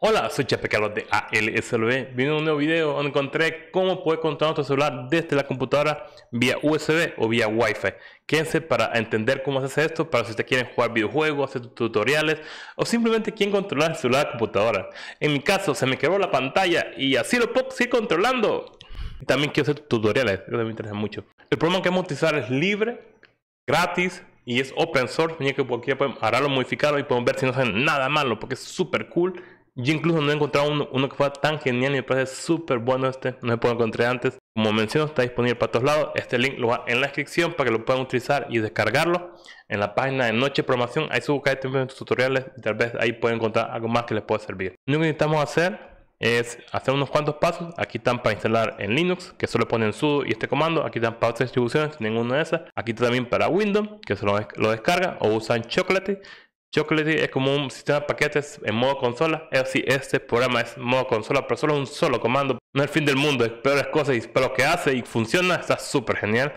Hola, soy Chepe Carlos de ALSLB. Vino un nuevo video donde encontré cómo poder controlar tu celular desde la computadora vía USB o vía Wi-Fi. Quédense para entender cómo se hace esto, para si ustedes quieren jugar videojuegos, hacer tutoriales o simplemente quieren controlar el celular de la computadora. En mi caso, se me quebró la pantalla y así lo puedo seguir controlando. También quiero hacer tutoriales, eso me interesa mucho. El programa que vamos a utilizar es libre, gratis, y es open source, ya que podemos agarrarlo, modificarlo y podemos ver si no hacen nada malo, porque es súper cool. Yo incluso no he encontrado uno, que fuera tan genial y me parece súper bueno este. No se puedo encontrar antes. Como menciono, está disponible para todos lados. Este link lo va en la descripción para que lo puedan utilizar y descargarlo. En la página de Noche Programación, ahí su cada de tutoriales y tal vez ahí pueden encontrar algo más que les pueda servir. Lo único que necesitamos hacer es hacer unos cuantos pasos. Aquí están para instalar en Linux, que solo ponen sudo y este comando. Aquí están para otras distribuciones, ninguna de esas. Aquí también para Windows, que solo lo descarga o usan Chocolate. Chocolatey es como un sistema de paquetes en modo consola. Es así, este programa es modo consola, pero solo un solo comando. No es el fin del mundo, es peores cosas, pero lo que hace y funciona está súper genial.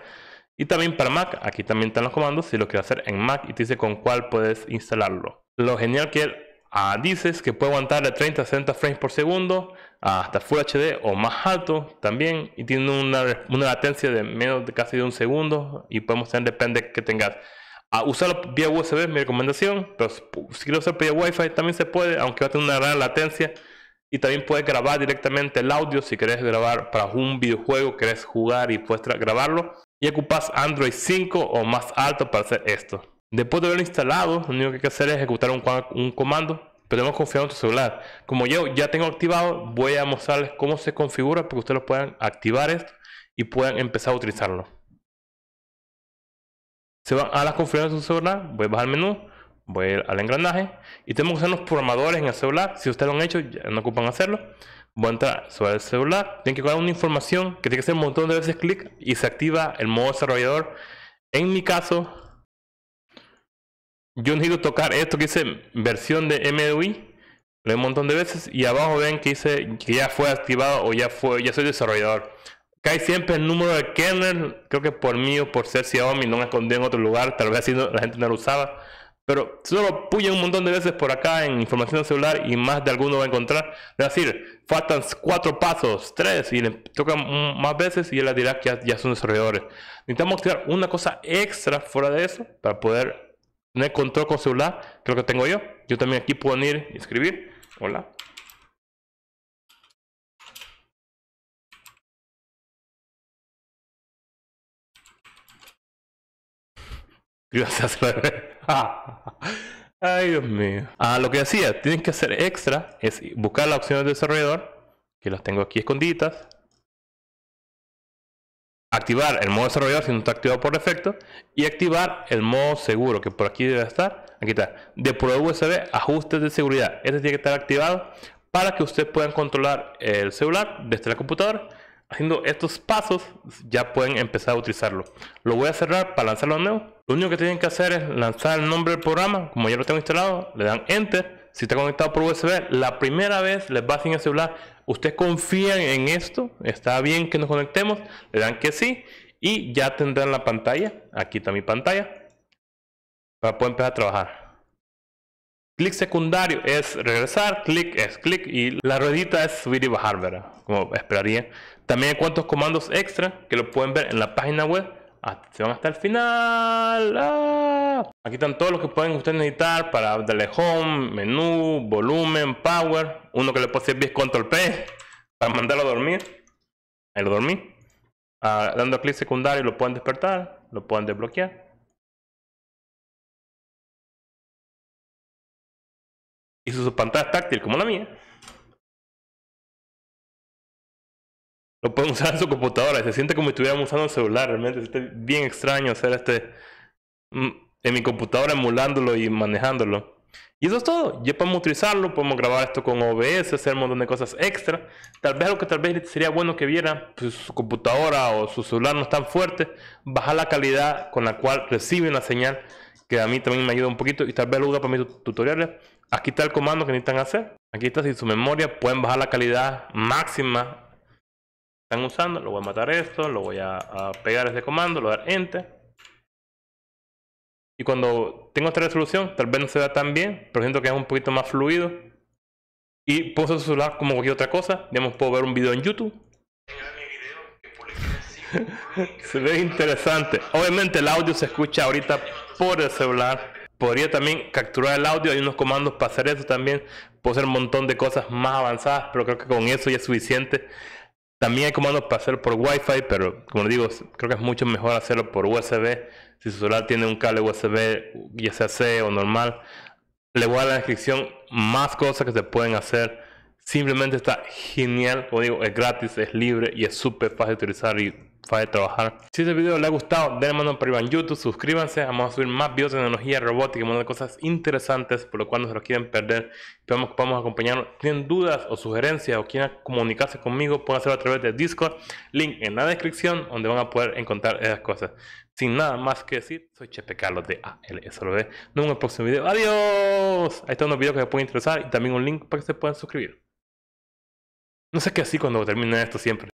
Y también para Mac, aquí también están los comandos si lo quieres hacer en Mac y te dice con cuál puedes instalarlo. Lo genial que él ah, dice es que puede aguantar de 30 a 60 frames por segundo hasta Full HD o más alto también y tiene una, latencia de menos de casi de un segundo y podemos tener, depende que tengas a usarlo vía USB es mi recomendación, pero si quieres usar vía Wi-Fi también se puede, aunque va a tener una gran latencia. Y también puedes grabar directamente el audio si querés grabar para un videojuego, querés jugar y puedes grabarlo. Y ocupas Android 5 o más alto para hacer esto. Después de haberlo instalado, lo único que hay que hacer es ejecutar un, comando, pero hemos confiado en tu celular. Como yo ya tengo activado, voy a mostrarles cómo se configura para que ustedes puedan activar esto y puedan empezar a utilizarlo se van a las configuraciones de su celular, voy a bajar el menú, voy al engranaje y tenemos que usar los programadores en el celular. Si ustedes lo han hecho, ya no ocupan hacerlo. Voy a entrar sobre el celular, tienen que guardar una información que tiene que hacer un montón de veces clic y se activa el modo desarrollador. En mi caso, yo necesito tocar esto que dice versión de MDUI un montón de veces y abajo ven que dice que ya fue activado o ya fue ya soy desarrollador Cae siempre el número de kernel, creo que por mí o por ser Xiaomi, no me escondí en otro lugar, tal vez así la gente no lo usaba. Pero solo puya un montón de veces por acá en información celular y más de alguno va a encontrar. Es decir, faltan cuatro pasos, tres, y le tocan más veces y él le dirá que ya, ya son desarrolladores. Necesitamos crear una cosa extra fuera de eso para poder tener control con celular, creo que tengo yo. Yo también aquí puedo ir y escribir. Hola. Gracias. Ay, Dios mío. Ah, lo que hacía tienen que hacer extra es buscar las opciones del desarrollador, que las tengo aquí escondidas. Activar el modo desarrollador si no está activado por defecto. Y activar el modo seguro, que por aquí debe estar. Aquí está. De prueba USB, ajustes de seguridad. Este tiene que estar activado para que ustedes puedan controlar el celular desde la computadora haciendo estos pasos, ya pueden empezar a utilizarlo. Lo voy a cerrar para lanzarlo de nuevo. Lo único que tienen que hacer es lanzar el nombre del programa. Como ya lo tengo instalado, le dan Enter. Si está conectado por USB, la primera vez les va sin el celular. ¿Ustedes confían en esto? ¿Está bien que nos conectemos? Le dan que sí. Y ya tendrán la pantalla. Aquí está mi pantalla. Para poder empezar a trabajar. Clic secundario es regresar, clic es clic y la ruedita es subir y bajar, ¿verdad? Como esperaría. También hay cuantos comandos extra que lo pueden ver en la página web. Ah, se van hasta el final. Ah. Aquí están todos los que pueden ustedes necesitar para darle home, menú, volumen, power. Uno que le puede servir es control P para mandarlo a dormir. Ahí lo dormí. Ah, dando clic secundario lo pueden despertar, lo pueden desbloquear. su pantalla táctil como la mía, lo pueden usar en su computadora. Se siente como si estuviéramos usando el celular. Realmente es bien extraño hacer este mm, en mi computadora emulándolo y manejándolo. Y eso es todo. Ya podemos utilizarlo, podemos grabar esto con OBS, hacer un montón de cosas extra. Tal vez lo que tal vez sería bueno que viera, pues, su computadora o su celular no es tan fuerte, bajar la calidad con la cual recibe una señal, que a mí también me ayuda un poquito y tal vez lo usa para mis tutoriales aquí está el comando que necesitan hacer. Aquí está, si su memoria pueden bajar la calidad máxima que están usando. Lo voy a matar esto, lo voy a, pegar este comando, lo dar enter. Y cuando tengo esta resolución, tal vez no se vea tan bien, pero siento que es un poquito más fluido. Y puedo usar celular como cualquier otra cosa. Digamos, puedo ver un video en YouTube. se ve interesante. Obviamente el audio se escucha ahorita por el celular. Podría también capturar el audio, hay unos comandos para hacer eso también. Puedo hacer un montón de cosas más avanzadas, pero creo que con eso ya es suficiente. También hay comandos para hacer por Wi-Fi, pero como digo, creo que es mucho mejor hacerlo por USB. Si su celular tiene un cable USB, ya sea C o normal, le voy a dar la descripción más cosas que se pueden hacer. Simplemente está genial, como digo, es gratis, es libre y es súper fácil de utilizar y trabajar. Si este video les ha gustado, denle mano arriba en YouTube, suscríbanse, vamos a subir más videos de tecnología robótica, y de cosas interesantes por lo cual no se los quieren perder. Esperamos que podamos acompañarnos. Tienen dudas o sugerencias o quieren comunicarse conmigo, pueden hacerlo a través de Discord, link en la descripción donde van a poder encontrar esas cosas. Sin nada más que decir, soy Chepe Carlos de ALSLB. Nos vemos en el próximo video. ¡Adiós! Ahí están los videos que les pueden interesar y también un link para que se puedan suscribir. No sé qué así cuando termine esto siempre.